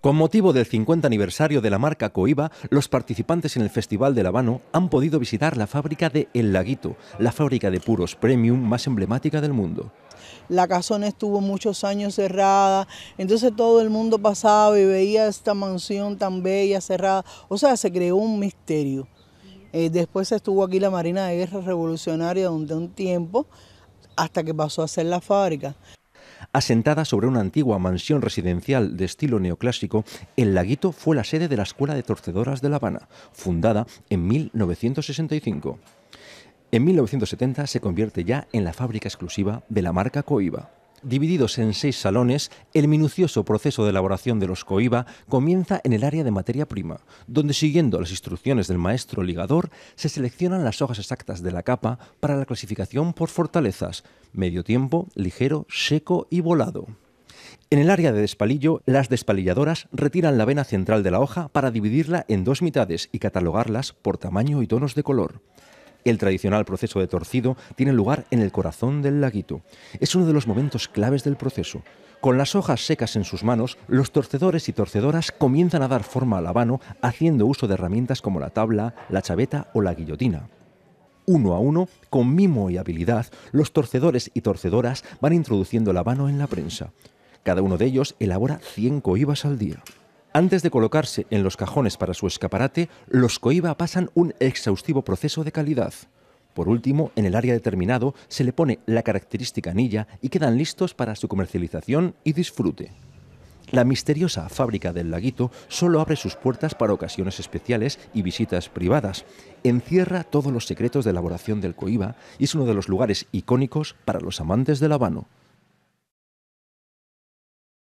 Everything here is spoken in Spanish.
Con motivo del 50 aniversario de la marca Coiba, los participantes en el Festival de La Habano han podido visitar la fábrica de El Laguito, la fábrica de puros premium más emblemática del mundo. La casona estuvo muchos años cerrada, entonces todo el mundo pasaba y veía esta mansión tan bella, cerrada. O sea, se creó un misterio. Eh, después estuvo aquí la Marina de Guerra Revolucionaria durante un tiempo, hasta que pasó a ser la fábrica asentada sobre una antigua mansión residencial de estilo neoclásico, el laguito fue la sede de la Escuela de Torcedoras de La Habana, fundada en 1965. En 1970 se convierte ya en la fábrica exclusiva de la marca Coiba. Divididos en seis salones, el minucioso proceso de elaboración de los coiba comienza en el área de materia prima, donde siguiendo las instrucciones del maestro ligador, se seleccionan las hojas exactas de la capa para la clasificación por fortalezas, medio tiempo, ligero, seco y volado. En el área de despalillo, las despalilladoras retiran la vena central de la hoja para dividirla en dos mitades y catalogarlas por tamaño y tonos de color. El tradicional proceso de torcido tiene lugar en el corazón del laguito. Es uno de los momentos claves del proceso. Con las hojas secas en sus manos, los torcedores y torcedoras comienzan a dar forma al habano haciendo uso de herramientas como la tabla, la chaveta o la guillotina. Uno a uno, con mimo y habilidad, los torcedores y torcedoras van introduciendo el habano en la prensa. Cada uno de ellos elabora 100 coibas al día. Antes de colocarse en los cajones para su escaparate, los coiba pasan un exhaustivo proceso de calidad. Por último, en el área determinado se le pone la característica anilla y quedan listos para su comercialización y disfrute. La misteriosa fábrica del laguito solo abre sus puertas para ocasiones especiales y visitas privadas. Encierra todos los secretos de elaboración del coiba y es uno de los lugares icónicos para los amantes del habano.